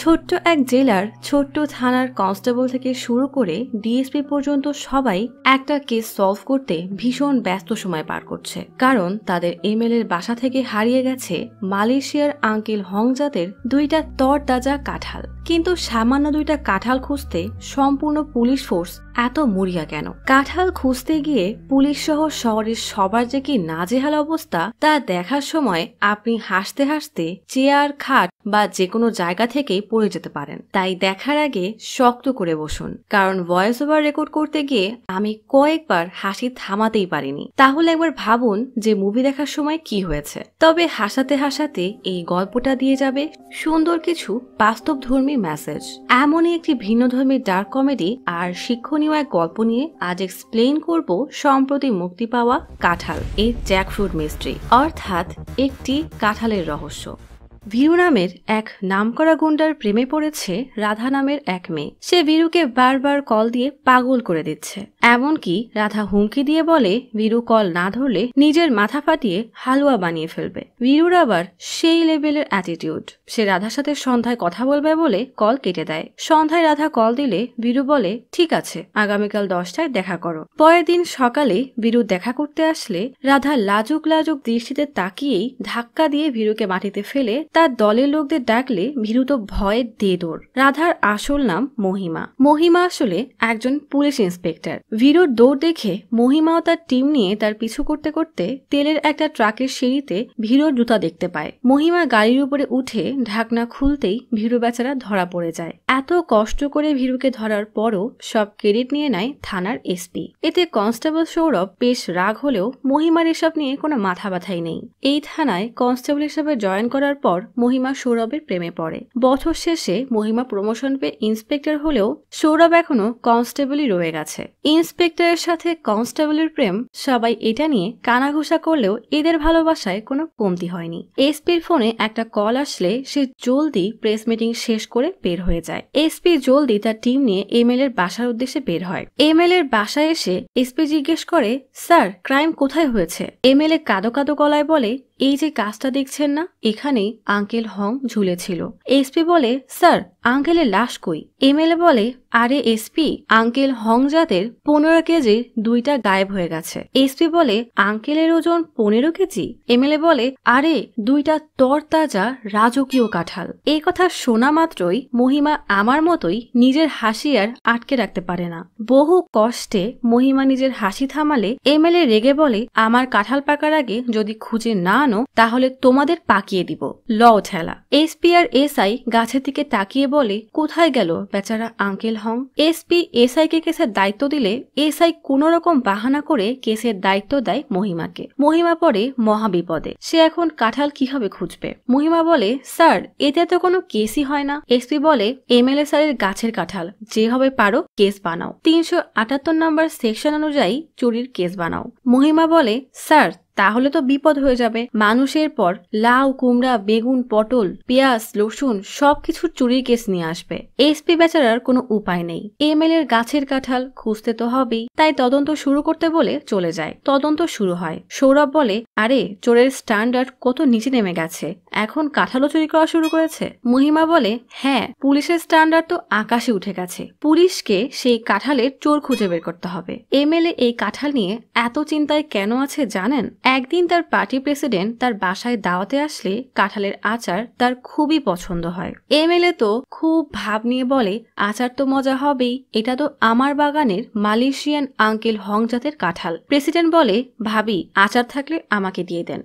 ছোট্ট এক জেলার ছোট্ট থানার কনস্টেবল থেকে শুরু করে ডিএসপি পর্যন্ত সবাই একটা কেস সলভ করতে ভীষণ ব্যস্ত সময় পার করছে কারণ তাদের এমএলএর বাসা থেকে হারিয়ে গেছে মালয়েশিয়ার আঙ্কেল হংজাতের দুইটা তরতাজা কাঁঠাল কিন্তু সামান্য দুইটা কাঁঠাল খুঁজতে সম্পূর্ণ পুলিশ ফোর্স এত মরিয়া কেন কাঁঠাল খুঁজতে গিয়ে পুলিশ সহ শহরের সবার যে কি নাজেহাল অবস্থা তা দেখার সময় আপনি হাসতে হাসতে চেয়ার খাট বা যে কোনো জায়গা থেকেই পড়ে যেতে পারেন তাই দেখার আগে শক্ত করে বসুন কারণ ভয়েস ওভার রেকর্ড করতে গিয়ে আমি কয়েকবার হাসি থামাতেই পারিনি তাহলে একবার ভাবুন যে মুভি দেখার সময় কি হয়েছে তবে হাসাতে হাসাতে এই গল্পটা দিয়ে যাবে সুন্দর কিছু বাস্তবধর্মী ধর্মী মেসেজ এমনই একটি ভিন্নধর্মী ডার্ক কমেডি আর শিক্ষণীয় এক গল্প নিয়ে আজ এক্সপ্লেন করব সম্প্রতি মুক্তি পাওয়া কাঁঠাল এই জ্যাকফ্রুট মিস্ট্রি অর্থাৎ একটি কাঁঠালের রহস্য ভিরু নামের এক নামকরা গুন্ডার প্রেমে পড়েছে রাধা নামের এক মেয়ে সে ভিরুকে বারবার কল দিয়ে পাগল করে দিচ্ছে এমনকি রাধা হুমকি দিয়ে বলে বীরু কল না ধরলে নিজের মাথা ফাটিয়ে হালুয়া বানিয়ে ফেলবে বীরুর আবার সেই লেভেলের অ্যাটিটিউড সে রাধার সাথে সন্ধ্যায় কথা বলবে বলে কল কেটে দেয় সন্ধ্যায় রাধা কল দিলে বীরু বলে ঠিক আছে আগামীকাল দশটায় দেখা করো পরের দিন সকালে বীরু দেখা করতে আসলে রাধা লাজুক লাজুক দৃষ্টিতে তাকিয়েই ধাক্কা দিয়ে ভীরুকে মাটিতে ফেলে তার দলের লোকদের ডাকলে ভীরু তো ভয়ে দেদোর রাধার আসল নাম মহিমা মহিমা আসলে একজন পুলিশ ইন্সপেক্টর ভিরোর দৌড় দেখে মহিমাও তার টিম নিয়ে তার পিছু করতে করতে তেলের একটা ট্রাকের সিঁড়িতে ভিরোর জুতা দেখতে পায় মহিমা গাড়ির উপরে উঠে ঢাকনা খুলতেই ভিরু বেচারা ধরা পড়ে যায় এত কষ্ট করে ভিরুকে ধরার পরও সব ক্রেডিট নিয়ে নেয় থানার এসপি এতে কনস্টেবল সৌরভ বেশ রাগ হলেও মহিমার এসব নিয়ে কোনো মাথা ব্যথাই নেই এই থানায় কনস্টেবল হিসেবে জয়েন করার পর মহিমা সৌরভের প্রেমে পড়ে বছর শেষে মহিমা প্রমোশন পেয়ে ইন্সপেক্টর হলেও সৌরভ এখনো কনস্টেবলই রয়ে গেছে ইন্সপেক্টরের সাথে কনস্টেবলের প্রেম সবাই এটা নিয়ে কানাঘোষা করলেও এদের ভালোবাসায় কোনো কমতি হয়নি এসপির ফোনে একটা কল আসলে সে জলদি প্রেস মিটিং শেষ করে বের হয়ে যায় এসপি জলদি তার টিম নিয়ে এমএল এর বাসার উদ্দেশ্যে বের হয় এল এর বাসায় এসে এসপি জিজ্ঞেস করে স্যার ক্রাইম কোথায় হয়েছে এমএলএ কাদো কাদো গলায় বলে এই যে গাছটা দেখছেন না এখানে আঙ্কেল হং ঝুলেছিল এসপি বলে স্যার আঙ্কেলের লাশ কই এমএলএ বলে আরে এসপি আঙ্কেল হং জাতের পনেরো কেজির দুইটা গায়েব হয়ে গেছে এসপি বলে আঙ্কেলের ওজন পনেরো কেজি এমএলএ বলে আরে দুইটা তরতাজা রাজকীয় কাঁঠাল এই কথা শোনা মাত্রই মহিমা আমার মতোই নিজের হাসি আর আটকে রাখতে পারে না বহু কষ্টে মহিমা নিজের হাসি থামালে এমএলএ রেগে বলে আমার কাঁঠাল পাকার আগে যদি খুঁজে না আনো তাহলে তোমাদের পাকিয়ে দিব ল ঠেলা এসপি আর এসআই গাছের দিকে তাকিয়ে বলে কোথায় গেল বেচারা আঙ্কেল হং এসপি এসআই কে কেসের দায়িত্ব দিলে এসআই কোন রকম বাহানা করে কেসের দায়িত্ব দেয় মহিমাকে মহিমা পরে মহাবিপদে সে এখন কাঁঠাল কিভাবে খুঁজবে মহিমা বলে স্যার এতে তো কোনো কেসই হয় না এসপি বলে এমএলএ স্যারের গাছের কাঁঠাল যেভাবে পারো কেস বানাও তিনশো আটাত্তর নম্বর সেকশন অনুযায়ী চুরির কেস বানাও মহিমা বলে স্যার তাহলে তো বিপদ হয়ে যাবে মানুষের পর লাউ কুমড়া বেগুন পটল পেঁয়াজ রসুন সবকিছুর চুরির কেস নিয়ে আসবে এসপি বেচারার কোনো উপায় নেই এম এর গাছের কাঁঠাল খুঁজতে তো হবেই তাই তদন্ত শুরু করতে বলে চলে যায় তদন্ত শুরু হয় সৌরভ বলে আরে চোরের স্ট্যান্ডার্ড কত নিচে নেমে গেছে এখন কাঁঠালও চুরি করা শুরু করেছে মহিমা বলে হ্যাঁ পুলিশের স্ট্যান্ডার্ড তো আকাশে উঠে গেছে পুলিশকে সেই কাঁঠালের চোর খুঁজে বের করতে হবে এমএলএ এই কাঁঠাল নিয়ে এত চিন্তায় কেন আছে জানেন একদিন তার পার্টি প্রেসিডেন্ট তার বাসায় দাওয়াতে আসলে কাঁঠালের আচার তার খুবই পছন্দ হয় এমএলএ তো খুব ভাব নিয়ে বলে আচার তো মজা হবেই এটা তো আমার বাগানের মালয়েশিয়ান আঙ্কেল হংজাতের কাঁঠাল প্রেসিডেন্ট বলে ভাবি আচার থাকলে আমাকে দিয়ে দেন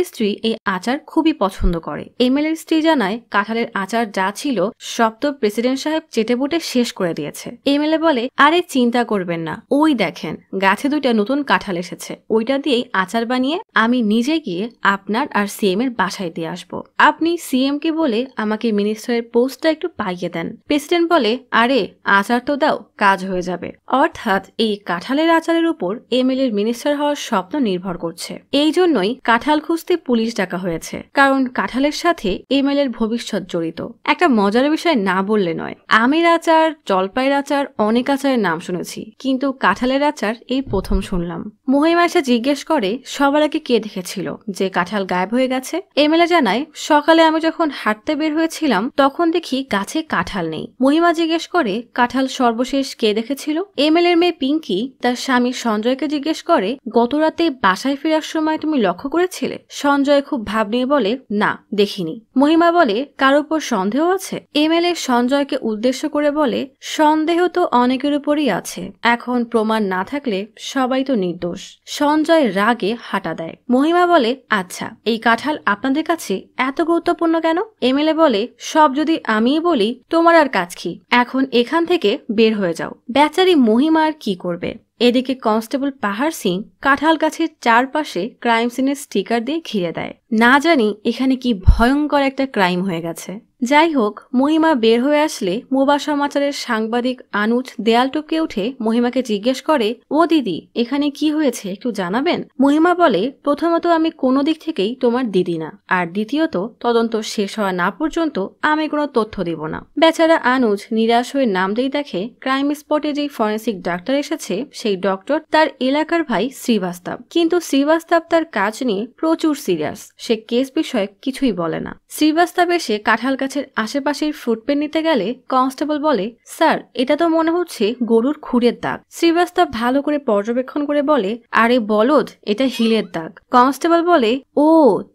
এর স্ত্রী এই আচার খুবই পছন্দ করে এমএলএর স্ত্রী জানায় কাঁঠালের আচার যা ছিল সব তো প্রেসিডেন্ট সাহেব চেটেপুটে শেষ করে দিয়েছে এমএলএ বলে আরে চিন্তা করবেন না ওই দেখেন গাছে দুইটা নতুন কাঁঠাল এসেছে ওইটা দিয়েই আচার বানিয়ে আমি নিজে গিয়ে আপনার আর সিএম এর বাসায় দিয়ে আসব আপনি সিএম কে বলে আমাকে মিনিস্টারের পোস্টটা একটু পাইয়ে দেন প্রেসিডেন্ট বলে আরে আচার তো দাও কাজ হয়ে যাবে অর্থাৎ এই কাঁঠালের আচারের উপর এমএলএ এর মিনিস্টার হওয়ার স্বপ্ন নির্ভর করছে এই জন্যই কাঁঠাল খুঁজতে পুলিশ ডাকা হয়েছে কারণ কাঁঠালের সাথে এম এল এর ভবিষ্যৎ জড়িত একটা মজার বিষয় না বললে নয় আমের আচার জলপাইয়ের আচার অনেক আচারের নাম শুনেছি কিন্তু কাঁঠালের আচার এই প্রথম শুনলাম মহিমা এসে জিজ্ঞেস করে সবার আগে কে দেখেছিল যে কাঁঠাল গায়েব হয়ে গেছে এমএলএ জানায় সকালে আমি যখন হাঁটতে বের হয়েছিলাম তখন দেখি গাছে কাঁঠাল নেই মহিমা জিজ্ঞেস করে কাঁঠাল সর্বশেষ কে দেখেছিল এমএলএর মেয়ে পিঙ্কি তার স্বামী সঞ্জয়কে জিজ্ঞেস করে গত রাতে বাসায় ফেরার সময় তুমি লক্ষ্য করেছিলে সঞ্জয় খুব ভাব নিয়ে বলে না দেখিনি মহিমা বলে কার উপর সন্দেহ আছে এমএলএ সঞ্জয়কে উদ্দেশ্য করে বলে সন্দেহ তো অনেকের উপরই আছে এখন প্রমাণ না থাকলে সবাই তো নির্দোষ সঞ্জয় রাগে হাঁটা দেয় মহিমা বলে আচ্ছা এই কাঁঠাল আপনাদের কাছে এত গুরুত্বপূর্ণ কেন এমএলএ বলে সব যদি আমিই বলি তোমার আর কাজ কি এখন এখান থেকে বের হয়ে যাও বেচারি মহিমা আর কি করবে এদিকে কনস্টেবল পাহাড় সিং কাঁঠাল গাছের চারপাশে ক্রাইম সিনের স্টিকার দিয়ে ঘিরে দেয় না জানি এখানে কি ভয়ঙ্কর একটা ক্রাইম হয়ে গেছে যাই হোক মহিমা বের হয়ে আসলে মোবা সমাচারের সাংবাদিক আনুজ দেয়াল টপকে উঠে মহিমাকে জিজ্ঞেস করে ও দিদি এখানে কি হয়েছে একটু জানাবেন মহিমা বলে প্রথমত আমি কোনো দিক থেকেই তোমার দিদি না আর দ্বিতীয়ত তদন্ত শেষ হওয়া না পর্যন্ত আমি কোনো তথ্য দেব না বেচারা আনুজ নিরাশ হয়ে নামলেই দেখে ক্রাইম স্পটে যেই ফরেন্সিক ডাক্তার এসেছে সেই ডক্টর তার এলাকার ভাই শ্রীবাস্তব কিন্তু শ্রীবাস্তব তার কাজ নিয়ে প্রচুর সিরিয়াস সে কেস বিষয়ে কিছুই বলে না শ্রীবাস্তব এসে কাঁঠাল গাছের আশেপাশের ফুটপেন নিতে গেলে কনস্টেবল বলে স্যার এটা তো মনে হচ্ছে গরুর খুঁড়ের দাগ শ্রীবাস্তব ভালো করে পর্যবেক্ষণ করে বলে আরে বলদ এটা হিলের দাগ কনস্টেবল বলে ও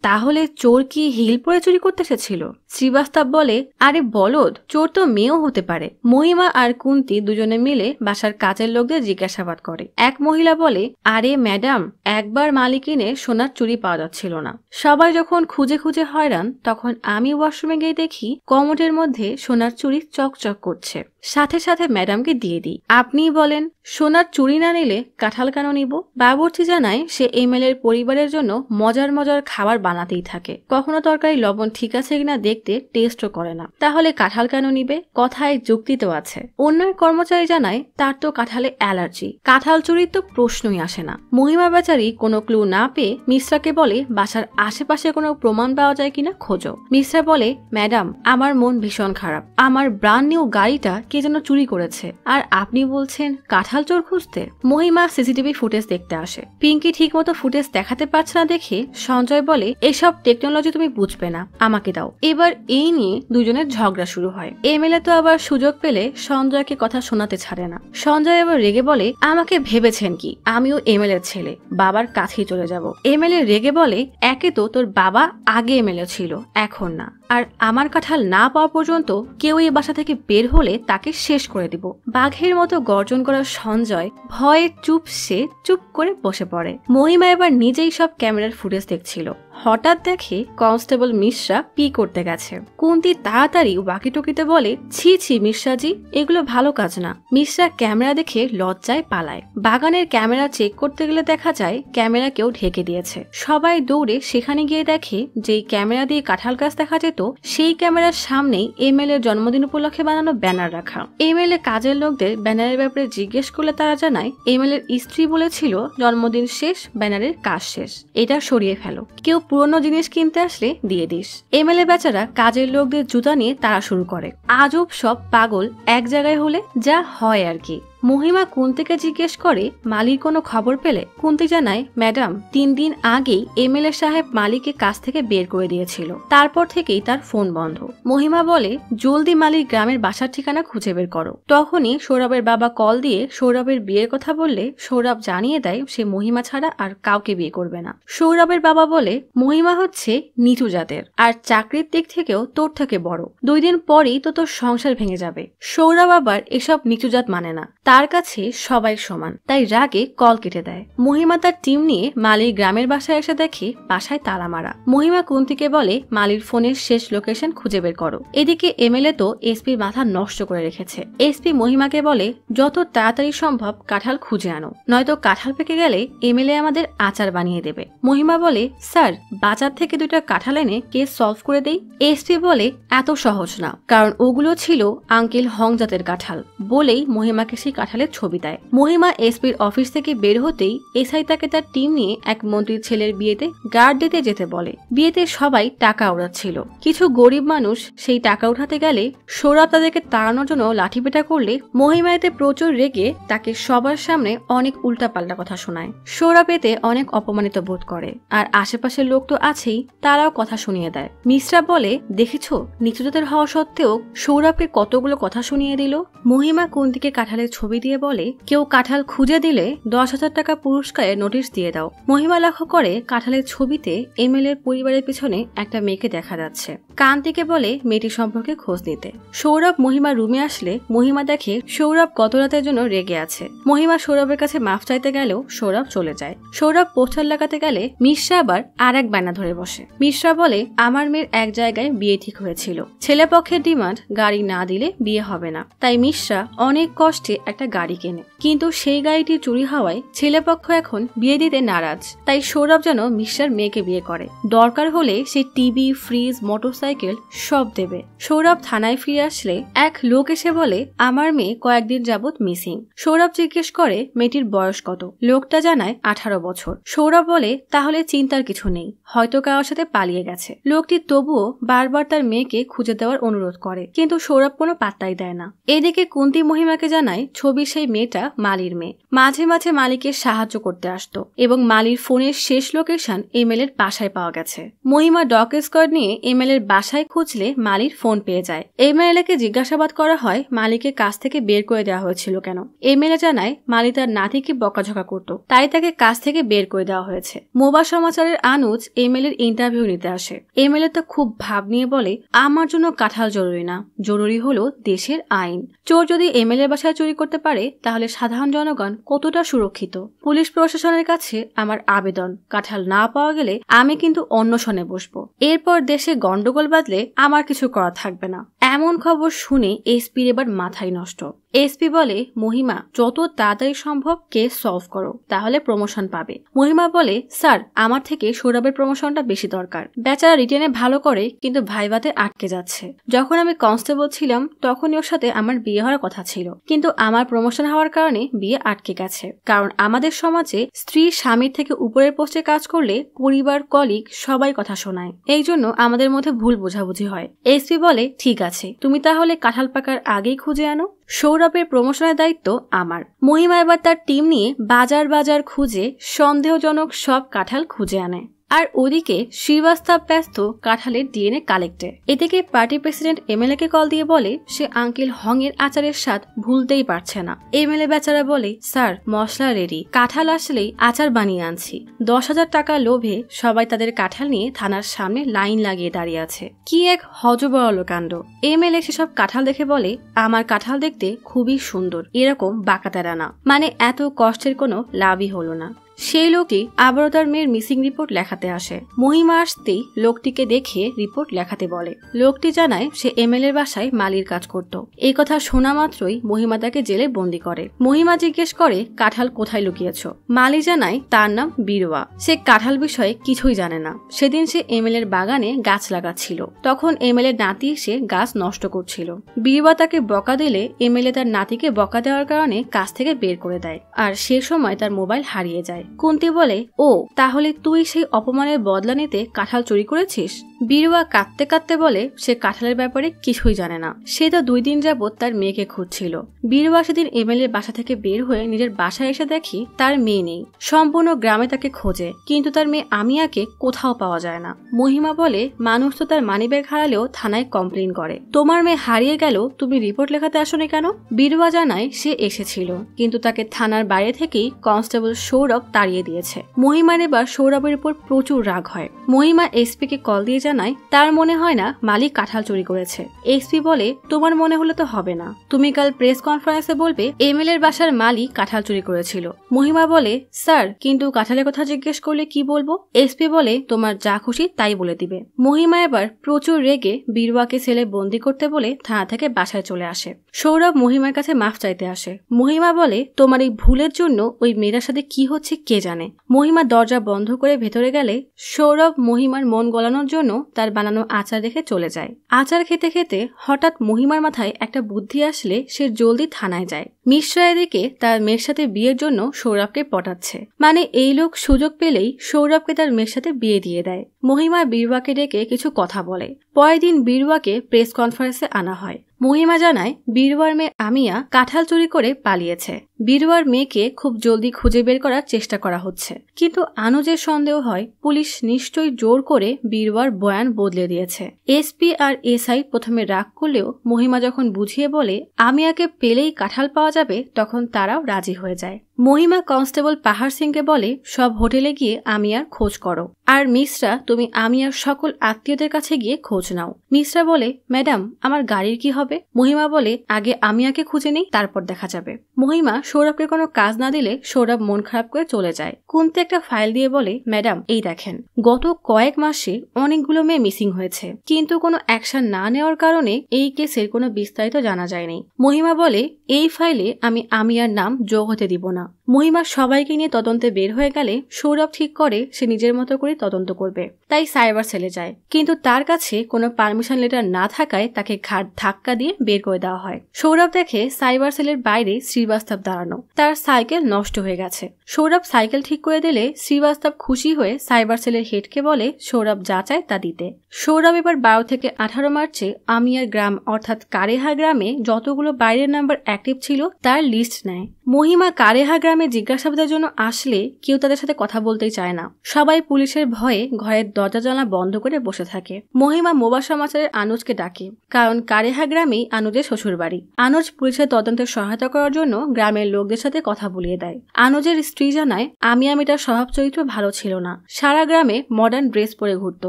তাহলে চোর কি হিল পরে চুরি করতে এসেছিল শ্রীবাস্তব বলে আরে বলদ চোর তো মেয়েও হতে পারে মহিমা আর কুন্তি দুজনে মিলে বাসার কাজের লোকদের জিজ্ঞাসাবাদ করে এক মহিলা বলে আরে ম্যাডাম একবার মালিক এনে সোনার চুরি পাওয়া যাচ্ছিল না সবাই যখন খুঁজে খুঁজে হয়রান তখন আমি ওয়াশরুমে গিয়ে দেখি দেখি কমোডের মধ্যে সোনার চুড়ি চকচক করছে সাথে সাথে ম্যাডামকে দিয়ে দিই আপনি বলেন সোনার চুরি না নিলে কাঁঠাল কেন নিব বাবুর্চি জানায় সে এমএলএর পরিবারের জন্য মজার মজার খাবার বানাতেই থাকে কখনো তরকারি লবণ ঠিক আছে কিনা দেখতে টেস্টও করে না তাহলে কাঁঠাল কেন নিবে কথায় যুক্তি তো আছে অন্য কর্মচারী জানায় তার তো কাঁঠালে অ্যালার্জি কাঁঠাল চুরির তো প্রশ্নই আসে না মহিমা বেচারি কোনো ক্লু না পেয়ে মিশ্রাকে বলে বাসার আশেপাশে কোনো প্রমাণ পাওয়া যায় কিনা খোঁজো মিশ্রা বলে ম্যাডাম আমার মন ভীষণ খারাপ আমার ব্রান্ড নিউ গাড়িটা কে যেন চুরি করেছে আর আপনি বলছেন কাঁঠাল চোর খুঁজতে মহিমা সিসিটিভি ফুটেজ দেখতে আসে পিঙ্কি ঠিকমতো ফুটেজ দেখাতে পারছে না দেখে সঞ্জয় বলে এসব টেকনোলজি তুমি বুঝবে না আমাকে দাও এবার এই নিয়ে দুজনের ঝগড়া শুরু হয় এমএলএ তো আবার সুযোগ পেলে সঞ্জয়কে কথা শোনাতে ছাড়ে না সঞ্জয় এবার রেগে বলে আমাকে ভেবেছেন কি আমিও এমএলএ ছেলে বাবার কাছেই চলে যাব এমএলএ রেগে বলে একে তো তোর বাবা আগে এমএলএ ছিল এখন না আর আমার কাঁঠাল না পাওয়া পর্যন্ত কেউ এই বাসা থেকে বের হলে তাকে শেষ করে দিব বাঘের মতো গর্জন করা সঞ্জয় ভয়ে চুপ সে চুপ করে বসে পড়ে মহিমা এবার নিজেই সব ক্যামেরার ফুটেজ দেখছিল হঠাৎ দেখে কনস্টেবল মিশ্রা পি করতে গেছে কুন্তি তাড়াতাড়ি বাকি টকিতে বলে ছি ছি মিশ্রাজি এগুলো ভালো কাজ না মিশ্রা ক্যামেরা দেখে লজ্জায় পালায় বাগানের ক্যামেরা চেক করতে গেলে দেখা যায় ক্যামেরা কেউ ঢেকে দিয়েছে সবাই দৌড়ে সেখানে গিয়ে দেখে যেই ক্যামেরা দিয়ে কাঁঠাল গাছ দেখা যেত সেই ক্যামেরার সামনেই এম এর জন্মদিন উপলক্ষে বানানো ব্যানার রাখা এম এল কাজের লোকদের ব্যানারের ব্যাপারে জিজ্ঞেস করলে তারা জানায় এম এর স্ত্রী বলেছিল জন্মদিন শেষ ব্যানারের কাজ শেষ এটা সরিয়ে ফেলো কেউ পুরনো জিনিস কিনতে আসলে দিয়ে দিস এম এল এ বেচারা কাজের লোকদের জুতা নিয়ে তারা শুরু করে আজব সব পাগল এক জায়গায় হলে যা হয় আর কি মহিমা কুন্তিকে জিজ্ঞেস করে মালির কোনো খবর পেলে কুন্তি জানায় ম্যাডাম তিন দিন আগেই এমএলএ সাহেব মালিকে কাছ থেকে বের করে দিয়েছিল তারপর থেকেই তার ফোন বন্ধ মহিমা বলে জলদি মালির গ্রামের বাসার ঠিকানা খুঁজে বের করো তখনই সৌরভের বাবা কল দিয়ে সৌরভের বিয়ের কথা বললে সৌরভ জানিয়ে দেয় সে মহিমা ছাড়া আর কাউকে বিয়ে করবে না সৌরভের বাবা বলে মহিমা হচ্ছে নিচু জাতের আর চাকরির দিক থেকেও তোর থেকে বড় দুই দিন পরেই তো তোর সংসার ভেঙে যাবে সৌরভ আবার এসব নিচু জাত মানে না তার কাছে সবাই সমান তাই রাগে কল কেটে দেয় মহিমা তার টিম নিয়ে মালির গ্রামের বাসায় এসে দেখে বাসায় তালা মারা মহিমা কুন্তিকে বলে মালির ফোনের শেষ লোকেশন খুঁজে বের করো এদিকে এমএলএ তো এসপির মাথা নষ্ট করে রেখেছে এসপি মহিমাকে বলে যত তাড়াতাড়ি সম্ভব কাঁঠাল খুঁজে আনো নয়তো কাঁঠাল পেকে গেলে এমএলএ আমাদের আচার বানিয়ে দেবে মহিমা বলে স্যার বাজার থেকে দুইটা কাঁঠাল এনে কেস সলভ করে দেই এসপি বলে এত সহজ না কারণ ওগুলো ছিল আঙ্কেল হংজাতের কাঁঠাল বলেই মহিমাকে সেই কাঁঠালের ছবি দেয় মহিমা এসপির অফিস থেকে বের হতেই এসআই তাকে তার টিম নিয়ে এক মন্ত্রীর ছেলের বিয়েতে গার্ড দিতে যেতে বলে বিয়েতে সবাই টাকা ওড়াচ্ছিল কিছু গরিব মানুষ সেই টাকা উঠাতে গেলে সৌরভ তাদেরকে তাড়ানোর জন্য লাঠি পেটা করলে মহিমা এতে প্রচুর রেগে তাকে সবার সামনে অনেক উল্টাপাল্টা কথা শোনায় সৌরভ এতে অনেক অপমানিত বোধ করে আর আশেপাশের লোক তো আছেই তারাও কথা শুনিয়ে দেয় মিশ্রা বলে দেখেছ নিচুজাতের হওয়া সত্ত্বেও সৌরভকে কতগুলো কথা শুনিয়ে দিল মহিমা কোন দিকে কাঁঠালের ছবি ছবি দিয়ে বলে কেউ কাঁঠাল খুঁজে দিলে দশ হাজার টাকা পুরস্কারের নোটিশ দিয়ে দাও মহিমা লক্ষ্য করে কাঁঠালের ছবিতে এমএলএ এর পরিবারের পিছনে একটা মেয়েকে দেখা যাচ্ছে কান্তিকে বলে মেয়েটি সম্পর্কে খোঁজ নিতে সৌরভ মহিমা রুমে আসলে মহিমা দেখে সৌরভ গত রাতের জন্য রেগে আছে মহিমা সৌরভের কাছে মাফ চাইতে গেলেও সৌরভ চলে যায় সৌরভ পোস্টার লাগাতে গেলে মিশ্রা আবার আর এক বায়না ধরে বসে মিশ্রা বলে আমার মেয়ের এক জায়গায় বিয়ে ঠিক হয়েছিল ছেলেপক্ষের ডিমান্ড গাড়ি না দিলে বিয়ে হবে না তাই মিশ্রা অনেক কষ্টে একটা গাড়ি কেনে কিন্তু সেই গাড়িটি চুরি হওয়ায় ছেলেপক্ষ এখন বিয়ে দিতে নারাজ তাই সৌরভ যেন মিশ্রার মেয়েকে বিয়ে করে দরকার হলে সে টিভি ফ্রিজ মোটরসাইকেল সব দেবে সৌরভ থানায় ফিরে আসলে এক লোক এসে বলে আমার মেয়ে কয়েকদিন যাবৎ মিসিং সৌরভ জিজ্ঞেস করে মেয়েটির বয়স কত লোকটা জানায় আঠারো বছর সৌরভ বলে তাহলে চিন্তার কিছু নেই হয়তো কারোর সাথে পালিয়ে গেছে লোকটি তবুও বারবার তার মেয়েকে খুঁজে দেওয়ার অনুরোধ করে কিন্তু সৌরভ কোনো পাত্তাই দেয় না এদিকে কুন্তি মহিমাকে জানায় ছবি সেই মেয়েটা মালির মেয়ে মাঝে মাঝে মালিকে সাহায্য করতে আসতো এবং মালির ফোনের শেষ লোকেশন এমএল এর বাসায় পাওয়া গেছে মহিমা ডক স্কোয়াড নিয়ে এমএল এর বাসায় খুঁজলে মালির ফোন পেয়ে যায় এমএল কে জিজ্ঞাসাবাদ করা হয় মালিকে কাছ থেকে বের করে দেওয়া হয়েছিল কেন এ জানায় মালি তার নাতিকে বকাঝকা করত তাই তাকে কাছ থেকে বের করে দেওয়া হয়েছে মোবা সমাচারের আনুজ এমএল এর ইন্টারভিউ নিতে আসে এমএলএ তা খুব ভাব নিয়ে বলে আমার জন্য কাঁঠাল জরুরি না জরুরি হলো দেশের আইন চোর যদি এর বাসায় চুরি করতে করতে পারে তাহলে সাধারণ জনগণ কতটা সুরক্ষিত পুলিশ প্রশাসনের কাছে আমার আবেদন কাঁঠাল না পাওয়া গেলে আমি কিন্তু অন্য অন্বেষণে বসবো এরপর দেশে গন্ডগোল বাদলে আমার কিছু করা থাকবে না এমন খবর শুনে এসপির এবার মাথায় নষ্ট এসপি বলে মহিমা যত তাড়াতাড়ি সম্ভব কেস সলভ করো তাহলে প্রমোশন পাবে মহিমা বলে স্যার আমার থেকে সৌরভের প্রমোশনটা বেশি দরকার বেচারা রিটেনে ভালো করে কিন্তু ভাইভাতে আটকে যাচ্ছে যখন আমি কনস্টেবল ছিলাম তখনই ওর সাথে আমার বিয়ে হওয়ার কথা ছিল কিন্তু আমার আমার প্রমোশন হওয়ার কারণে বিয়ে আটকে গেছে কারণ আমাদের সমাজে স্ত্রী স্বামীর থেকে উপরের পোস্টে কাজ করলে পরিবার কলিগ সবাই কথা শোনায় এই জন্য আমাদের মধ্যে ভুল বোঝাবুঝি হয় এসপি বলে ঠিক আছে তুমি তাহলে কাঁঠাল পাকার আগেই খুঁজে আনো সৌরভের প্রমোশনের দায়িত্ব আমার মহিমা এবার তার টিম নিয়ে বাজার বাজার খুঁজে সন্দেহজনক সব কাঁঠাল খুঁজে আনে আর ওদিকে শ্রীবাস্তব ব্যস্ত কাঁঠালের ডিএনএ কালেক্টে এদিকে party president M K call দিয়ে বলে সে আঙ্কেল হং এর আচারের স্বাদ ভুলতেই পারছে না এমএলএ বেচারা বলে স্যার মশলা রেডি কাঁঠাল আসলেই আচার বানিয়ে আনছি দশ হাজার টাকা লোভে সবাই তাদের কাঁঠাল নিয়ে থানার সামনে লাইন লাগিয়ে দাঁড়িয়ে আছে কি এক হজবরল কাণ্ড এমএলএ সেসব কাঁঠাল দেখে বলে আমার কাঁঠাল দেখতে খুবই সুন্দর এরকম বাঁকাতারা না মানে এত কষ্টের কোনো লাভই হলো না সেই লোকই আবারও তার মেয়ের মিসিং রিপোর্ট লেখাতে আসে মহিমা আসতেই লোকটিকে দেখে রিপোর্ট লেখাতে বলে লোকটি জানায় সে এমএলএ বাসায় মালির কাজ করত এই কথা শোনা মাত্রই মহিমা তাকে জেলে বন্দি করে মহিমা জিজ্ঞেস করে কাঁঠাল কোথায় লুকিয়েছ মালি জানায় তার নাম বীরওয়া সে কাঁঠাল বিষয়ে কিছুই জানে না সেদিন সে এম এর বাগানে গাছ লাগাচ্ছিল তখন এমএলএ নাতি এসে গাছ নষ্ট করছিল বীরওয়া তাকে বকা দিলে এমএলএ তার নাতিকে বকা দেওয়ার কারণে কাছ থেকে বের করে দেয় আর সে সময় তার মোবাইল হারিয়ে যায় কুন্তি বলে ও তাহলে তুই সেই অপমানের বদলা নিতে কাঁঠাল চুরি করেছিস বিরুয়া কাঁদতে কাঁদতে বলে সে কাঁঠালের ব্যাপারে কিছুই জানে না সে তো দুই দিন যাবৎ তার মেয়েকে খুঁজছিল বিরুয়া সেদিন এমএলএর বাসা থেকে বের হয়ে নিজের বাসায় এসে দেখি তার মেয়ে নেই সম্পূর্ণ গ্রামে তাকে খোঁজে কিন্তু তার মেয়ে আমিয়াকে কোথাও পাওয়া যায় না মহিমা বলে মানুষ তো তার মানিব্যাগ হারালেও থানায় কমপ্লেন করে তোমার মেয়ে হারিয়ে গেল তুমি রিপোর্ট লেখাতে আসনি কেন বিরুয়া জানায় সে এসেছিল কিন্তু তাকে থানার বাইরে থেকেই কনস্টেবল সৌরভ তাড়িয়ে দিয়েছে মহিমার এবার সৌরভের উপর প্রচুর রাগ হয় মহিমা কে কল দিয়ে জানায় তার মনে হয় না মালিক কাঁঠাল চুরি করেছে এসপি বলে তোমার মনে হলে তো হবে না তুমি কাল প্রেস কনফারেন্সে বলবে এম এর বাসার মালিক কাঁঠাল চুরি করেছিল মহিমা বলে স্যার কিন্তু কাঁঠালের কথা জিজ্ঞেস করলে কি বলবো এসপি বলে তোমার যা খুশি তাই বলে দিবে মহিমা এবার প্রচুর রেগে বিরুয়াকে ছেলে বন্দি করতে বলে থানা থেকে বাসায় চলে আসে সৌরভ মহিমার কাছে মাফ চাইতে আসে মহিমা বলে তোমার এই ভুলের জন্য ওই মেয়েটার সাথে কি হচ্ছে কে জানে মহিমা দরজা বন্ধ করে ভেতরে গেলে সৌরভ মহিমার মন গলানোর জন্য তার বানানো আচার রেখে চলে যায় আচার খেতে খেতে হঠাৎ মহিমার মাথায় একটা বুদ্ধি আসলে সে জলদি থানায় যায় মিশ্রা এদিকে তার মেয়ের সাথে বিয়ের জন্য সৌরভকে পটাচ্ছে মানে এই লোক সুযোগ পেলেই সৌরভকে তার মেয়ের সাথে বিয়ে দিয়ে দেয় মহিমা বীরবাকে ডেকে কিছু কথা বলে পরের দিন বিরুয়াকে প্রেস কনফারেন্সে আনা হয় মহিমা জানায় বীরবার মেয়ে আমিয়া কাঁঠাল চুরি করে পালিয়েছে বীরবার মেয়েকে খুব জলদি খুঁজে বের করার চেষ্টা করা হচ্ছে কিন্তু আনুজের সন্দেহ হয় পুলিশ নিশ্চয়ই জোর করে বীরবার বয়ান বদলে দিয়েছে এসপি আর এসআই প্রথমে রাগ করলেও মহিমা যখন বুঝিয়ে বলে আমিয়াকে পেলেই কাঁঠাল পাওয়া যাবে তখন তারাও রাজি হয়ে যায় মহিমা কনস্টেবল পাহাড় সিংকে বলে সব হোটেলে গিয়ে আমিয়ার খোঁজ করো আর মিশ্রা তুমি আমি আর সকল আত্মীয়দের কাছে গিয়ে খোঁজ নাও মিশ্রা বলে ম্যাডাম আমার গাড়ির কি হবে মহিমা বলে আগে আমিয়াকে খুঁজে নেই তারপর দেখা যাবে মহিমা সৌরভকে কোনো কাজ না দিলে সৌরভ মন খারাপ করে চলে যায় কুন্তে একটা ফাইল দিয়ে বলে ম্যাডাম এই দেখেন গত কয়েক মাসে অনেকগুলো মেয়ে মিসিং হয়েছে কিন্তু কোনো অ্যাকশন না নেওয়ার কারণে এই কেসের কোনো বিস্তারিত জানা যায়নি মহিমা বলে এই ফাইলে আমি আমিয়ার নাম যোগ হতে দিব না মহিমা সবাইকে নিয়ে তদন্তে বের হয়ে গেলে সৌরভ ঠিক করে সে নিজের মতো করে করে তদন্ত করবে তাই সাইবার সেলে যায় কিন্তু তার কাছে কোনো পারমিশন লেটার না থাকায় তাকে ঘাট ধাক্কা দিয়ে বের করে দেওয়া হয় সৌরভ দেখে সাইবার সেলের বাইরে শ্রীবাস্তব দাঁড়ানো তার সাইকেল নষ্ট হয়ে গেছে সৌরভ সাইকেল ঠিক করে দিলে শ্রীবাস্তব খুশি হয়ে সাইবার সেলের হেডকে বলে সৌরভ যা চায় তা দিতে সৌরভ এবার বারো থেকে আঠারো মার্চে আমিয়ার গ্রাম অর্থাৎ কারেহা গ্রামে যতগুলো বাইরের নাম্বার অ্যাক্টিভ ছিল তার লিস্ট নেয় মহিমা কারেহা গ্রামে জিজ্ঞাসাবাদের জন্য আসলে কেউ তাদের সাথে কথা বলতেই চায় না সবাই পুলিশের আঘাতের ভয়ে ঘরের দরজা জানা বন্ধ করে বসে থাকে মহিমা মোবা সমাচারের আনুজকে ডাকে কারণ কারেহা গ্রামেই আনুজের শ্বশুরবাড়ি আনুজ পুলিশের তদন্তে সহায়তা করার জন্য গ্রামের লোকদের সাথে কথা বলিয়ে দেয় আনুজের স্ত্রী জানায় আমি আমি তার স্বভাব চরিত্র ভালো ছিল না সারা গ্রামে মডার্ন ড্রেস পরে ঘুরত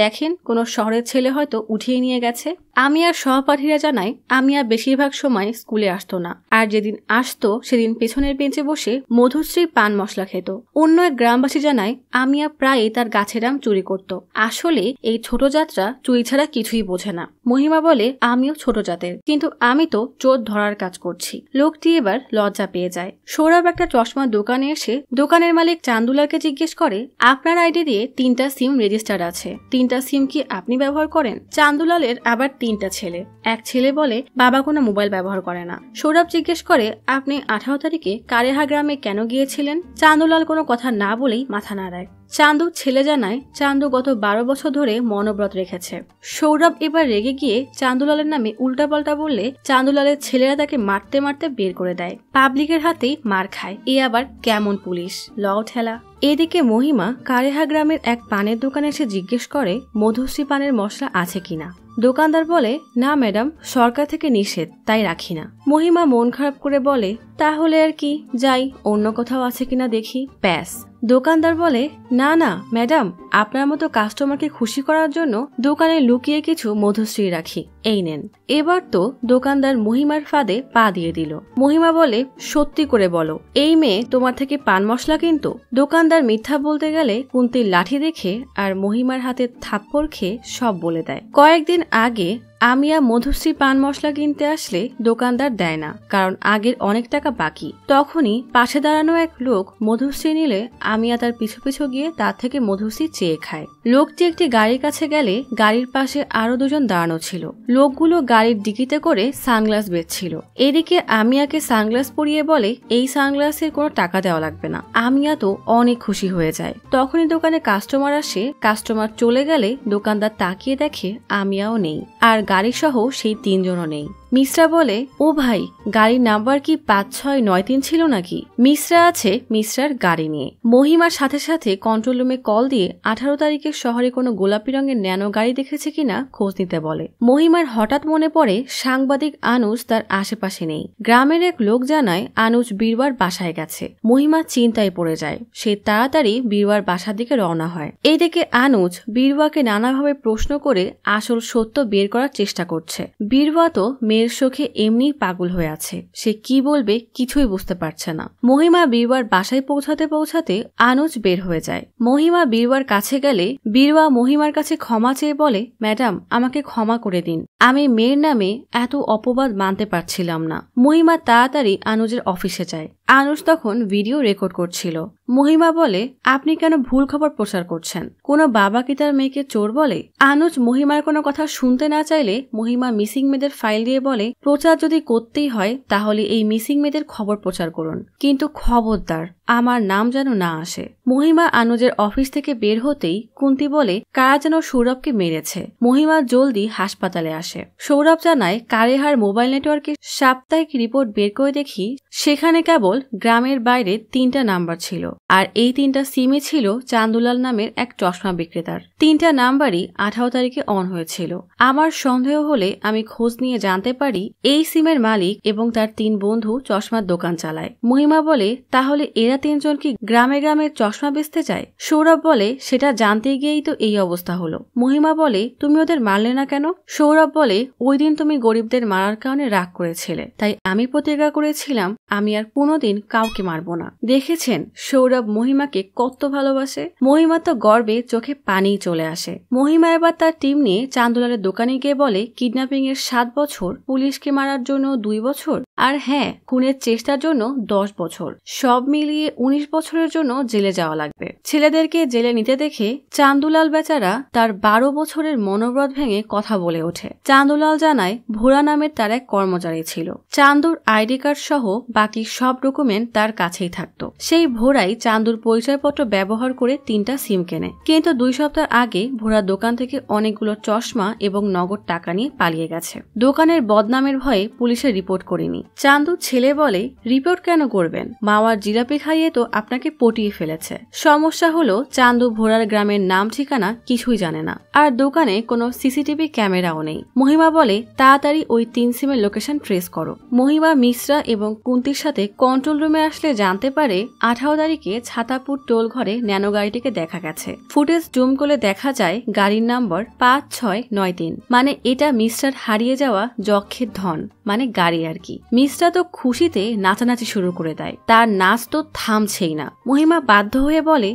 দেখেন কোনো শহরের ছেলে হয়তো উঠিয়ে নিয়ে গেছে আমি আর সহপাঠীরা জানাই আমি আর বেশিরভাগ সময় স্কুলে আসতো না আর যেদিন আসতো সেদিন পেছনের বেঞ্চে বসে মধুশ্রী পান মশলা খেত অন্য এক গ্রামবাসী জানায় আমি আর প্রায়ই তার গাছের আম চুরি করত আসলে এই ছোট যাত্রা চুরি ছাড়া কিছুই বোঝে না মহিমা বলে আমিও ছোট জাতের কিন্তু আমি তো চোর ধরার কাজ করছি লোকটি এবার লজ্জা পেয়ে যায় সৌরভ একটা চশমার দোকানে এসে দোকানের মালিক চান্দুলালকে জিজ্ঞেস করে আপনার আইডি দিয়ে তিনটা সিম রেজিস্টার আছে তিনটা সিম কি আপনি ব্যবহার করেন চান্দুলালের আবার তিনটা ছেলে এক ছেলে বলে বাবা কোনো মোবাইল ব্যবহার করে না সৌরভ জিজ্ঞেস করে আপনি আঠারো তারিখে কারেহা গ্রামে কেন গিয়েছিলেন চান্দুলাল কোনো কথা না বলেই মাথা নাড়ায় চান্দু ছেলে জানায় চান্দু গত বারো বছর ধরে মনোব্রত রেখেছে সৌরভ এবার রেগে গিয়ে চান্দুলালের নামে উল্টাপাল্টা বললে চান্দুলালের ছেলেরা তাকে মারতে মারতে বের করে দেয় পাবলিকের হাতেই মার খায় এ আবার কেমন পুলিশ লও ঠেলা এদিকে মহিমা কারেহা গ্রামের এক পানের দোকানে এসে জিজ্ঞেস করে মধুশ্রী পানের মশলা আছে কিনা দোকানদার বলে না ম্যাডাম সরকার থেকে নিষেধ তাই রাখি না মহিমা মন খারাপ করে বলে তাহলে আর কি যাই অন্য কোথাও আছে কিনা দেখি প্যাস দোকানদার বলে না না ম্যাডাম আপনার মতো কাস্টমারকে খুশি করার জন্য দোকানে লুকিয়ে কিছু মধুশ্রী রাখি এই নেন এবার তো দোকানদার মহিমার ফাঁদে পা দিয়ে দিল মহিমা বলে সত্যি করে বলো এই মেয়ে তোমার থেকে পান মশলা কিন্তু দোকানদার মিথ্যা বলতে গেলে কুন্তির লাঠি দেখে আর মহিমার হাতে থাপ্পড় খেয়ে সব বলে দেয় কয়েকদিন আগে আমি আর মধুশ্রী পান মশলা কিনতে আসলে দোকানদার দেয় না কারণ আগের অনেক টাকা বাকি তখনই পাশে দাঁড়ানো এক লোক মধুশ্রী নিলে আমি আর তার পিছু পিছু গিয়ে তার থেকে মধুশ্রী চেয়ে খায় লোকটি একটি গাড়ির কাছে গেলে গাড়ির পাশে আরো দুজন দাঁড়ানো ছিল লোকগুলো গাড়ির ডিকিতে করে সানগ্লাস বেচছিল এদিকে আমিয়াকে সানগ্লাস পরিয়ে বলে এই সানগ্লাসের কোনো টাকা দেওয়া লাগবে না আমিয়া তো অনেক খুশি হয়ে যায় তখনই দোকানে কাস্টমার আসে কাস্টমার চলে গেলে দোকানদার তাকিয়ে দেখে আমিয়াও নেই আর গাড়িসহ সেই তিনজনও নেই মিশ্রা বলে ও ভাই গাড়ির নাম্বার কি পাঁচ ছয় নয় তিন ছিল নাকি মিশ্রা আছে মিশ্রার গাড়ি নিয়ে মহিমার সাথে সাথে কন্ট্রোল রুমে কল দিয়ে আঠারো তারিখে শহরে কোনো গোলাপি রঙের ন্যানো গাড়ি দেখেছে কিনা খোঁজ নিতে বলে মহিমার হঠাৎ মনে পড়ে সাংবাদিক আনুজ তার আশেপাশে নেই গ্রামের এক লোক জানায় আনুজ বীরবার বাসায় গেছে মহিমা চিন্তায় পড়ে যায় সে তাড়াতাড়ি বীরবার বাসার দিকে রওনা হয় এইদিকে আনুজ বীরবাকে নানাভাবে প্রশ্ন করে আসল সত্য বের করার চেষ্টা করছে বীরবা তো মেয়ে মেয়ের শোকে এমনি পাগল হয়ে আছে সে কি বলবে কিছুই বুঝতে পারছে না মহিমা বীরবার বাসায় পৌঁছাতে পৌঁছাতে আনুজ বের হয়ে যায় মহিমা বীরবার কাছে গেলে বীরবা মহিমার কাছে ক্ষমা চেয়ে বলে ম্যাডাম আমাকে ক্ষমা করে দিন আমি মেয়ের নামে এত অপবাদ মানতে পারছিলাম না মহিমা তাড়াতাড়ি আনুজের অফিসে যায় আনুজ তখন ভিডিও রেকর্ড করছিল মহিমা বলে আপনি কেন ভুল খবর প্রচার করছেন কোনো বাবা কি তার মেয়েকে চোর বলে আনুজ মহিমার কোনো কথা শুনতে না চাইলে মহিমা মিসিং মেয়েদের ফাইল দিয়ে বলে প্রচার যদি করতেই হয় তাহলে এই মিসিং মেয়েদের খবর প্রচার করুন কিন্তু খবরদার আমার নাম যেন না আসে মহিমা আনুজের অফিস থেকে বের হতেই কুন্তি বলে কারা যেন সৌরভকে মেরেছে মহিমা জলদি হাসপাতালে আসে সৌরভ জানায় কারেহার মোবাইল নেটওয়ার্কে সাপ্তাহিক রিপোর্ট বের করে দেখি সেখানে কেবল গ্রামের বাইরে তিনটা নাম্বার ছিল আর এই তিনটা সিমে ছিল চান্দুলাল নামের এক চশমা বিক্রেতার তিনটা নাম্বারই আঠারো তারিখে অন হয়েছিল আমার সন্দেহ হলে আমি খোঁজ নিয়ে জানতে পারি এই সিমের মালিক এবং তার তিন বন্ধু চশমার দোকান চালায় মহিমা বলে তাহলে এরা তিনজন কি গ্রামে গ্রামে চশমা বেচতে চায় সৌরভ বলে সেটা জানতে গিয়েই তো এই অবস্থা হলো মহিমা বলে তুমি ওদের মারলে না কেন সৌরভ বলে ওই দিন তুমি গরিবদের মারার কারণে রাগ করেছিলে তাই আমি প্রতিজ্ঞা করেছিলাম আমি আর কোনোদিন কাউকে মারব না দেখেছেন সৌরভ গৌরব মহিমাকে কত ভালোবাসে মহিমা তো গর্বে চোখে পানি চলে আসে মহিমা এবার তার টিম নিয়ে চান্দুলালের দোকানে গিয়ে বলে কিডন্যাপিং এর সাত বছর পুলিশকে মারার জন্য দুই বছর আর হ্যাঁ খুনের চেষ্টার জন্য দশ বছর সব মিলিয়ে উনিশ বছরের জন্য জেলে যাওয়া লাগবে ছেলেদেরকে জেলে নিতে দেখে চান্দুলাল বেচারা তার বারো বছরের মনোব্রত ভেঙে কথা বলে ওঠে চান্দুলাল জানায় ভোরা নামের তার এক কর্মচারী ছিল চান্দুর আইডি কার্ড সহ বাকি সব ডকুমেন্ট তার কাছেই থাকত সেই ভোরাই চান্দুর পরিচয়পত্র ব্যবহার করে তিনটা সিম কেনে কিন্তু দুই সপ্তাহ আগে ভোরা দোকান থেকে অনেকগুলো চশমা এবং নগদ টাকা নিয়ে পালিয়ে গেছে দোকানের বদনামের ভয়ে পুলিশে রিপোর্ট করিনি চান্দু ছেলে বলে রিপোর্ট কেন করবেন মাওয়ার জিলাপি খাইয়ে তো আপনাকে পটিয়ে ফেলেছে সমস্যা হলো চান্দু ভোরার গ্রামের নাম ঠিকানা কিছুই জানে না আর দোকানে কোনো সিসিটিভি ক্যামেরাও নেই মহিমা বলে তাড়াতাড়ি ওই তিন সিমের লোকেশন ট্রেস করো মহিমা মিশ্রা এবং কুন্তির সাথে কন্ট্রোল রুমে আসলে জানতে পারে আঠারো তারিখ থেকে ছাতাপুর টোল ঘরে ন্যানো গাড়িটিকে দেখা গেছে ফুটেজ জুম করে দেখা যায় গাড়ির নম্বর পাঁচ ছয় নয় তিন মানে এটা মিস্টার হারিয়ে যাওয়া যক্ষের ধন মানে গাড়ি আর কি মিসরা তো খুশিতে নাচানাচি শুরু করে দেয় তার নাচ তো থামছেই না মহিমা বাধ্য হয়ে বলে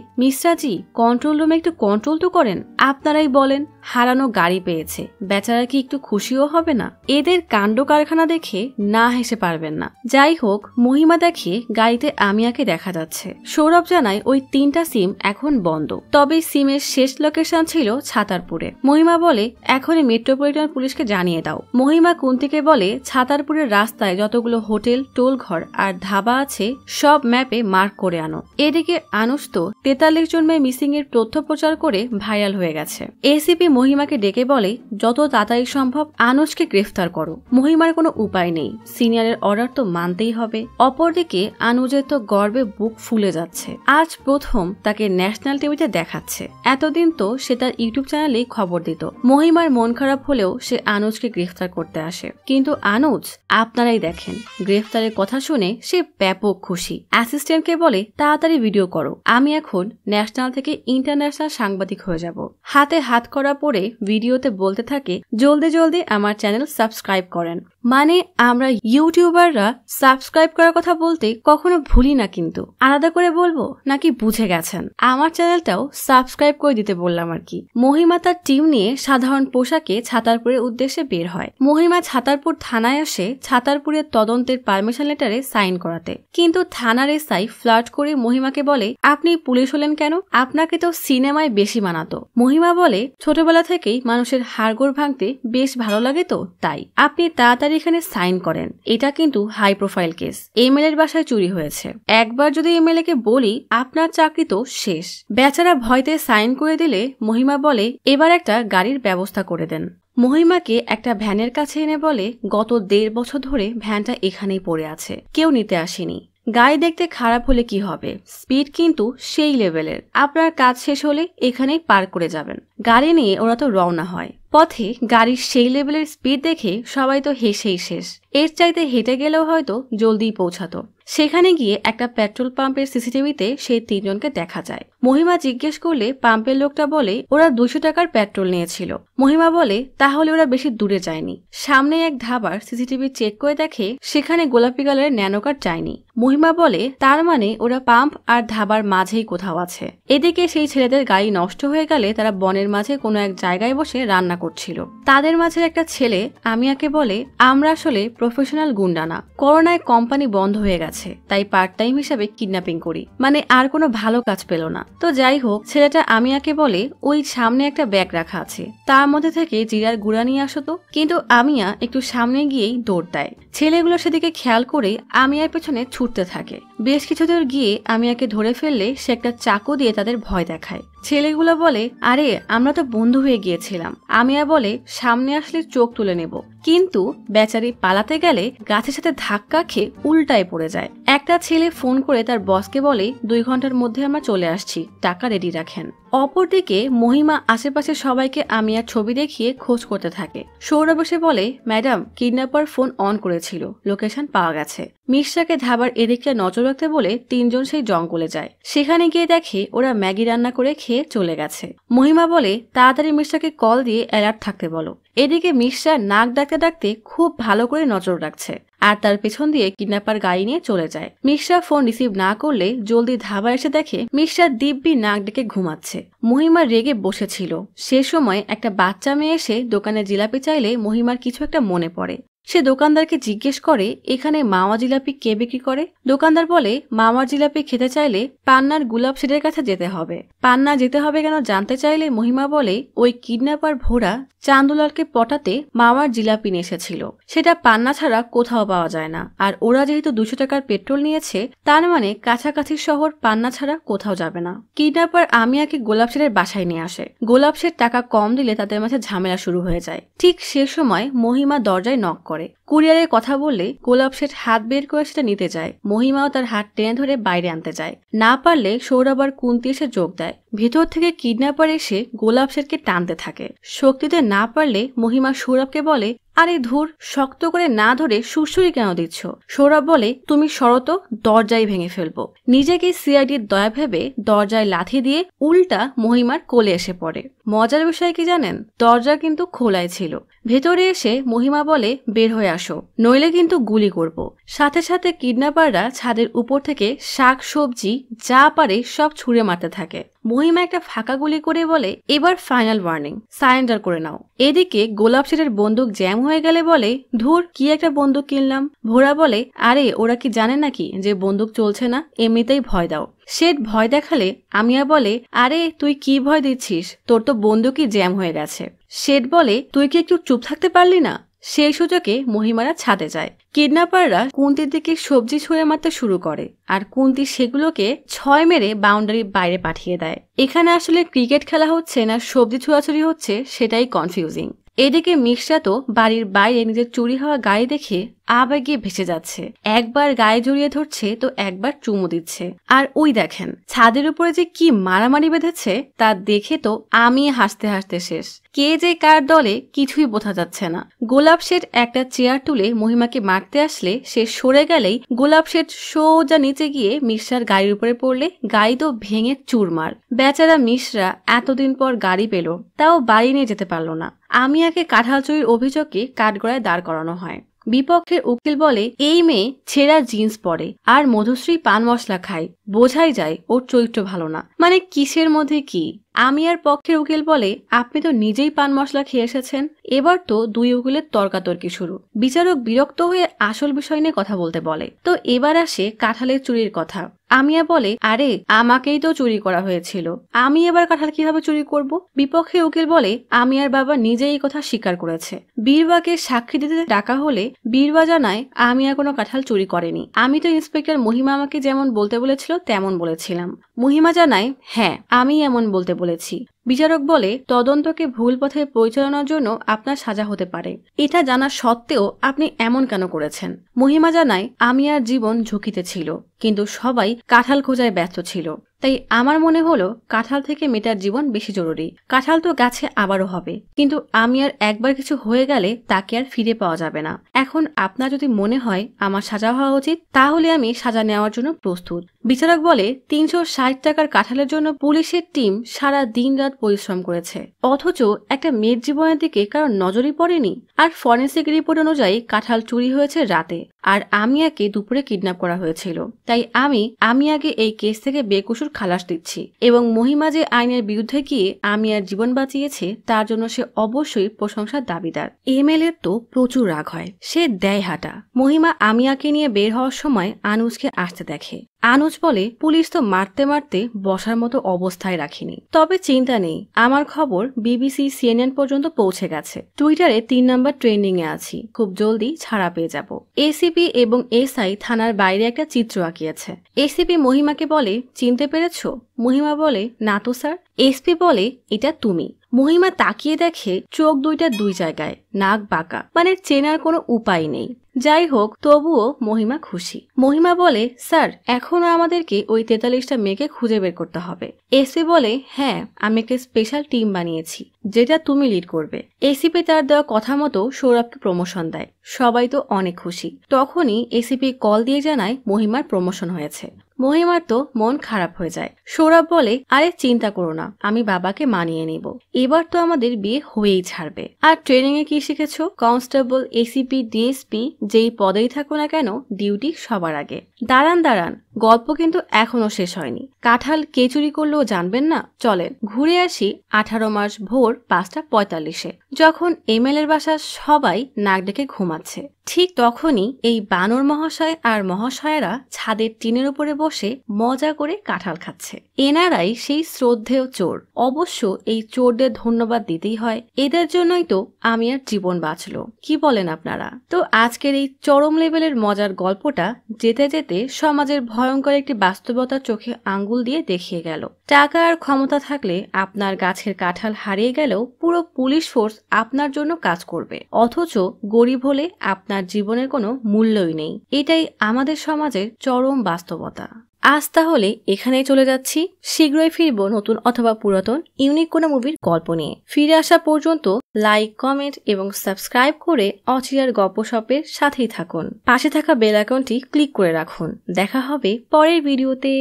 জি কন্ট্রোল রুমে একটু কন্ট্রোল তো করেন আপনারাই বলেন হারানো গাড়ি পেয়েছে বেচারা কি একটু খুশিও হবে না এদের কাণ্ড কারখানা দেখে না হেসে পারবেন না যাই হোক মহিমা দেখে গাড়িতে আমিয়াকে দেখা যাচ্ছে সৌরভ জানায় ওই তিনটা সিম এখন বন্ধ তবে সিমের শেষ লোকেশন ছিল ছাতারপুরে মহিমা বলে এখনই মেট্রোপলিটন পুলিশকে জানিয়ে দাও মহিমা কুন্তিকে বলে ছাত পাতারপুরের রাস্তায় যতগুলো হোটেল টোলঘর আর ধাবা আছে সব ম্যাপে মার্ক করে আনো এদিকে আনুস তো তেতাল্লিশ জন মেয়ে মিসিং এর তথ্য প্রচার করে ভাইরাল হয়ে গেছে এসিপি মহিমাকে ডেকে বলে যত তাড়াতাড়ি সম্ভব আনুষকে গ্রেফতার করো মহিমার কোনো উপায় নেই সিনিয়রের অর্ডার তো মানতেই হবে অপরদিকে আনুজের তো গর্বে বুক ফুলে যাচ্ছে আজ প্রথম তাকে ন্যাশনাল টিভিতে দেখাচ্ছে এতদিন তো সে তার ইউটিউব চ্যানেলেই খবর দিত মহিমার মন খারাপ হলেও সে আনুজকে গ্রেফতার করতে আসে কিন্তু আনুজ আনুজ আপনারাই দেখেন গ্রেফতারের কথা শুনে সে ব্যাপক খুশি অ্যাসিস্ট্যান্টকে বলে তাড়াতাড়ি ভিডিও করো আমি এখন ন্যাশনাল থেকে ইন্টারন্যাশনাল সাংবাদিক হয়ে যাব হাতে হাত করা পরে ভিডিওতে বলতে থাকে জলদি জলদি আমার চ্যানেল সাবস্ক্রাইব করেন মানে আমরা ইউটিউবাররা সাবস্ক্রাইব করার কথা বলতে কখনো ভুলি না কিন্তু আলাদা করে বলবো নাকি বুঝে গেছেন আমার চ্যানেলটাও সাবস্ক্রাইব করে দিতে বললাম আর কি মহিমা তার টিম নিয়ে সাধারণ পোশাকে ছাতারপুরের উদ্দেশ্যে বের হয় মহিমা ছাতারপুর থানায় অনায়াসে ছাতারপুরের তদন্তের পারমিশন লেটারে সাইন করাতে কিন্তু থানার এসআই ফ্লার্ট করে মহিমাকে বলে আপনি পুলিশ হলেন কেন আপনাকে তো সিনেমায় বেশি মানাতো মহিমা বলে ছোটবেলা থেকেই মানুষের হাড়গোড় ভাঙতে বেশ ভালো লাগে তো তাই আপনি তাড়াতাড়ি এখানে সাইন করেন এটা কিন্তু হাই প্রোফাইল কেস এমএলএ এর বাসায় চুরি হয়েছে একবার যদি এমএলএ কে বলি আপনার চাকরি তো শেষ বেচারা ভয়তে সাইন করে দিলে মহিমা বলে এবার একটা গাড়ির ব্যবস্থা করে দেন মহিমাকে একটা ভ্যানের কাছে এনে বলে গত দেড় বছর ধরে ভ্যানটা এখানেই পড়ে আছে কেউ নিতে আসেনি গাড়ি দেখতে খারাপ হলে কি হবে স্পিড কিন্তু সেই লেভেলের আপনার কাজ শেষ হলে এখানেই পার করে যাবেন গাড়ি নিয়ে ওরা তো রওনা হয় পথে গাড়ির সেই লেভেলের স্পিড দেখে সবাই তো হেসেই শেষ এর চাইতে হেঁটে গেলেও হয়তো জলদি পৌঁছাতো সেখানে গিয়ে একটা পেট্রোল পাম্পের সিসিটিভিতে সেই তিনজনকে দেখা যায় মহিমা জিজ্ঞেস করলে পাম্পের লোকটা বলে ওরা দুশো টাকার পেট্রোল নিয়েছিল মহিমা বলে তাহলে ওরা বেশি দূরে যায়নি সামনে এক ধাবার সিসিটিভি চেক করে দেখে সেখানে গোলাপি কালারের ন্যানোকার যায়নি মহিমা বলে তার মানে ওরা পাম্প আর ধাবার মাঝেই কোথাও আছে এদিকে সেই ছেলেদের গাড়ি নষ্ট হয়ে গেলে তারা বনের মাঝে কোনো এক জায়গায় বসে রান্না করছিল তাদের মাঝে একটা ছেলে আমিয়াকে বলে আমরা আসলে প্রফেশনাল গুন্ডা না করোনায় কোম্পানি বন্ধ হয়ে গেছে আছে তাই পার্ট টাইম হিসাবে কিডন্যাপিং করি মানে আর কোনো ভালো কাজ পেল না তো যাই হোক ছেলেটা আকে বলে ওই সামনে একটা ব্যাগ রাখা আছে তার মধ্যে থেকে জিরার গুড়া নিয়ে আসতো কিন্তু আমিয়া একটু সামনে গিয়েই দৌড় দেয় ছেলেগুলো সেদিকে খেয়াল করে আমিয়ার পেছনে ছুটতে থাকে বেশ কিছু দূর গিয়ে আমিয়াকে ধরে ফেললে সে একটা চাকু দিয়ে তাদের ভয় দেখায় ছেলেগুলো বলে আরে আমরা তো বন্ধু হয়ে গিয়েছিলাম আমিয়া বলে সামনে আসলে চোখ তুলে নেব কিন্তু বেচারি পালাতে গেলে গাছের সাথে ধাক্কা খেয়ে উল্টায় পড়ে যায় একটা ছেলে ফোন করে তার বসকে বলে দুই ঘন্টার মধ্যে আমরা চলে আসছি টাকা রেডি রাখেন অপরদিকে মহিমা আশেপাশে সবাইকে আমি আর ছবি দেখিয়ে খোঁজ করতে থাকে সৌরভ এসে বলে ম্যাডাম কিডন্যাপার ফোন অন করেছিল লোকেশন পাওয়া গেছে মির্শাকে ধাবার এদিকটা নজর রাখতে বলে তিনজন সেই জঙ্গলে যায় সেখানে গিয়ে দেখে ওরা ম্যাগি রান্না করে খেয়ে খেয়ে চলে গেছে মহিমা বলে তাড়াতাড়ি মিশ্রাকে কল দিয়ে অ্যালার্ট থাকতে বলো এদিকে মিশ্রা নাক ডাকতে ডাকতে খুব ভালো করে নজর রাখছে আর তার পেছন দিয়ে কিডন্যাপার গাড়ি নিয়ে চলে যায় মিশ্রা ফোন রিসিভ না করলে জলদি ধাবা এসে দেখে মিশ্রা দিব্যি নাক ডেকে ঘুমাচ্ছে মহিমা রেগে বসেছিল সে সময় একটা বাচ্চা মেয়ে এসে দোকানে জিলাপি চাইলে মহিমার কিছু একটা মনে পড়ে সে দোকানদারকে জিজ্ঞেস করে এখানে মাওয়া জিলাপি কে বিক্রি করে দোকানদার বলে মাওয়া জিলাপি খেতে চাইলে পান্নার গুলাব শেডের কাছে যেতে হবে পান্না যেতে হবে কেন জানতে চাইলে মহিমা বলে ওই কিডন্যাপার ভোরা চান্দুলালকে পটাতে মাওয়ার জিলাপি নিয়ে এসেছিল সেটা পান্না ছাড়া কোথাও পাওয়া যায় না আর ওরা যেহেতু দুশো টাকার পেট্রোল নিয়েছে তার মানে কাছাকাছি শহর পান্না ছাড়া কোথাও যাবে না কিডন্যাপার আমিয়াকে গোলাপ সেটের বাসায় নিয়ে আসে গোলাপ টাকা কম দিলে তাদের মাঝে ঝামেলা শুরু হয়ে যায় ঠিক সে সময় মহিমা দরজায় নক করে করে কুরিয়ারের কথা বললে গোলাপ শেঠ হাত বের করে সেটা নিতে যায় মহিমাও তার হাত টেনে ধরে বাইরে আনতে যায় না পারলে সৌরভ আর কুন্তি এসে যোগ দেয় ভেতর থেকে কিডন্যাপার এসে গোলাপ শেঠকে টানতে থাকে শক্তিতে না পারলে মহিমা সৌরভকে বলে আরে ধুর শক্ত করে না ধরে সুসুরি কেন দিচ্ছ সৌরভ বলে তুমি শরত দরজায় ভেঙে ফেলবো নিজেকে সিআইডির দয়া ভেবে দরজায় লাথি দিয়ে উল্টা মহিমার কোলে এসে পড়ে মজার বিষয় কি জানেন দরজা কিন্তু খোলায় ছিল ভেতরে এসে মহিমা বলে বের হয়ে আসো নইলে কিন্তু গুলি করব সাথে সাথে কিডন্যাপাররা ছাদের উপর থেকে শাক সবজি যা পারে সব ছুঁড়ে মারতে থাকে মহিমা একটা ফাঁকা গুলি করে বলে এবার ফাইনাল ওয়ার্নিং সারেন্ডার করে নাও এদিকে গোলাপ সেটের বন্দুক জ্যাম হয়ে গেলে বলে ধুর কি একটা বন্দুক কিনলাম ভোরা বলে আরে ওরা কি জানে নাকি যে বন্দুক চলছে না এমনিতেই ভয় দাও শেঠ ভয় দেখালে আমিয়া বলে আরে তুই কি ভয় দিচ্ছিস তোর তো বন্দুকই জ্যাম হয়ে গেছে শেঠ বলে তুই কি একটু চুপ থাকতে পারলি না সেই সুযোগে মহিমারা ছাদে যায় কিডন্যাপাররা কুন্তির দিকে সবজি ছুঁড়ে মারতে শুরু করে আর কুন্তি সেগুলোকে ছয় মেরে বাউন্ডারির বাইরে পাঠিয়ে দেয় এখানে আসলে ক্রিকেট খেলা হচ্ছে না সবজি ছোঁয়াছুরি হচ্ছে সেটাই কনফিউজিং এদিকে মিশ্রা তো বাড়ির বাইরে নিজের চুরি হওয়া গায়ে দেখে আবেগে ভেসে যাচ্ছে একবার গায়ে জড়িয়ে ধরছে তো একবার চুমু দিচ্ছে আর ওই দেখেন ছাদের উপরে যে কি মারামারি বেঁধেছে তা দেখে তো আমি হাসতে হাসতে শেষ কে যে কার দলে কিছুই বোঝা যাচ্ছে না গোলাপ শেঠ একটা চেয়ার তুলে মহিমাকে মারতে আসলে সে সরে গেলেই গোলাপ শেঠ সোজা নিচে গিয়ে মিশ্রার গাড়ির উপরে পড়লে গাড়ি তো ভেঙে চুরমার বেচারা মিশ্রা এতদিন পর গাড়ি পেল তাও বাড়ি নিয়ে যেতে পারল না আগে কাঠাল চুরির অভিযোগে কাঠগড়ায় দাঁড় করানো হয় বিপক্ষের উকিল বলে এই মেয়ে ছেঁড়া জিন্স পরে আর মধুশ্রী পান মশলা খায় বোঝাই যায় ওর চরিত্র ভালো না মানে কিসের মধ্যে কি আমি আর পক্ষের উকিল বলে আপনি তো নিজেই পান মশলা খেয়ে এসেছেন এবার তো দুই উকিলের তর্কাতর্কি শুরু বিচারক বিরক্ত হয়ে আসল বিষয় নিয়ে কথা বলতে বলে তো এবার আসে কাঁঠালের চুরির কথা আমিয়া বলে আরে আমাকেই তো চুরি করা হয়েছিল আমি এবার কাঁঠাল কিভাবে চুরি করব বিপক্ষে উকিল বলে আমিয়ার বাবা নিজেই এই কথা স্বীকার করেছে বীরবাকে সাক্ষী দিতে ডাকা হলে বীরবা জানায় আমিয়া কোনো কাঁঠাল চুরি করেনি আমি তো ইন্সপেক্টর মহিমা আমাকে যেমন বলতে বলেছিল তেমন বলেছিলাম মহিমা জানায় হ্যাঁ আমি এমন বলতে বলেছি বিচারক বলে তদন্তকে ভুল পথে পরিচালনার জন্য আপনার সাজা হতে পারে এটা জানা সত্ত্বেও আপনি এমন কেন করেছেন মহিমা জানায় আমি আর জীবন ঝুঁকিতে ছিল কিন্তু সবাই কাঁঠাল খোঁজায় ব্যস্ত ছিল তাই আমার মনে হলো কাঁঠাল থেকে মেটার জীবন বেশি জরুরি কাঁঠাল তো গাছে আবারও হবে কিন্তু আমি আর একবার কিছু হয়ে গেলে তাকে আর ফিরে পাওয়া যাবে না এখন আপনার যদি মনে হয় আমার সাজা হওয়া উচিত তাহলে আমি সাজা নেওয়ার জন্য প্রস্তুত বিচারক বলে তিনশো ষাট টাকার কাঁঠালের জন্য পুলিশের টিম সারা দিন রাত পরিশ্রম করেছে অথচ একটা মেয়ের জীবনের দিকে কারোর নজরই পড়েনি আর ফরেন্সিক রিপোর্ট অনুযায়ী কাঁঠাল চুরি হয়েছে রাতে আর আমিয়াকে দুপুরে কিডন্যাপ করা হয়েছিল তাই আমি আমিয়াকে এই কেস থেকে বেকুসুর খালাস দিচ্ছি এবং মহিমা যে আইনের বিরুদ্ধে গিয়ে আমি আর জীবন বাঁচিয়েছে তার জন্য সে অবশ্যই প্রশংসার দাবিদার এম এল তো প্রচুর রাগ হয় সে দেয় হাঁটা মহিমা আমিয়াকে নিয়ে বের হওয়ার সময় আনুজকে আসতে দেখে আনুজ বলে পুলিশ তো মারতে মারতে বসার মতো অবস্থায় রাখিনি তবে চিন্তা নেই আমার খবর বিবিসি সিএনএন পর্যন্ত পৌঁছে গেছে টুইটারে তিন নম্বর এ আছি খুব জলদি ছাড়া পেয়ে যাব এসিপি এবং এসআই থানার বাইরে একটা চিত্র আঁকিয়েছে এসিপি মহিমাকে বলে চিনতে পেরেছো মহিমা বলে না তো স্যার এসপি বলে এটা তুমি মহিমা তাকিয়ে দেখে চোখ দুইটা দুই জায়গায় নাক বাঁকা মানে চেনার কোনো উপায় নেই যাই হোক তবুও মহিমা খুশি মহিমা বলে স্যার এখনো আমাদেরকে ওই তেতাল্লিশটা মেয়েকে খুঁজে বের করতে হবে এসপি বলে হ্যাঁ আমি একটা স্পেশাল টিম বানিয়েছি যেটা তুমি লিড করবে এসিপি তার দেওয়া কথা মতো সৌরভকে প্রমোশন দেয় সবাই তো অনেক খুশি তখনই এসিপি কল দিয়ে জানায় মহিমার প্রমোশন হয়েছে মহিমার তো মন খারাপ হয়ে যায় সৌরভ বলে আরে চিন্তা করো না আমি বাবাকে মানিয়ে নিব এবার তো আমাদের বিয়ে হয়েই ছাড়বে আর ট্রেনিং এ কি শিখেছ কনস্টেবল এসিপি ডিএসপি যেই পদেই থাকো না কেন ডিউটি সবার আগে দাঁড়ান দাঁড়ান গল্প কিন্তু এখনো শেষ হয়নি কাঁঠাল কে চুরি করলেও জানবেন না চলেন ঘুরে আসি আঠারো মাস ভোর পাঁচটা পঁয়তাল্লিশে যখন এমএল এর বাসা সবাই নাক ডেকে ঘুমাচ্ছে ঠিক তখনই এই বানর মহাশয় আর মহাশয়রা ছাদের টিনের উপরে বসে মজা করে কাঁঠাল খাচ্ছে এনারাই সেই শ্রদ্ধেয় চোর অবশ্য এই চোরদের ধন্যবাদ দিতেই হয় এদের জন্যই তো আমি আর জীবন বাঁচলো কি বলেন আপনারা তো আজকের এই চরম লেভেলের মজার গল্পটা যেতে যেতে সমাজের ভয়ঙ্কর একটি বাস্তবতা চোখে আঙ্গুল দিয়ে দেখিয়ে গেল টাকা আর ক্ষমতা থাকলে আপনার গাছের কাঁঠাল হারিয়ে গেলেও পুরো পুলিশ ফোর্স আপনার জন্য কাজ করবে অথচ গরিব হলে আপনার আপনার জীবনের কোনো মূল্যই নেই এটাই আমাদের সমাজের চরম বাস্তবতা আজ তাহলে এখানেই চলে যাচ্ছি শীঘ্রই ফিরব নতুন অথবা পুরাতন ইউনিক কোনো মুভির গল্প নিয়ে ফিরে আসা পর্যন্ত লাইক কমেন্ট এবং সাবস্ক্রাইব করে অচিরার গপশপের সাথেই থাকুন পাশে থাকা বেল আইকনটি ক্লিক করে রাখুন দেখা হবে পরের ভিডিওতে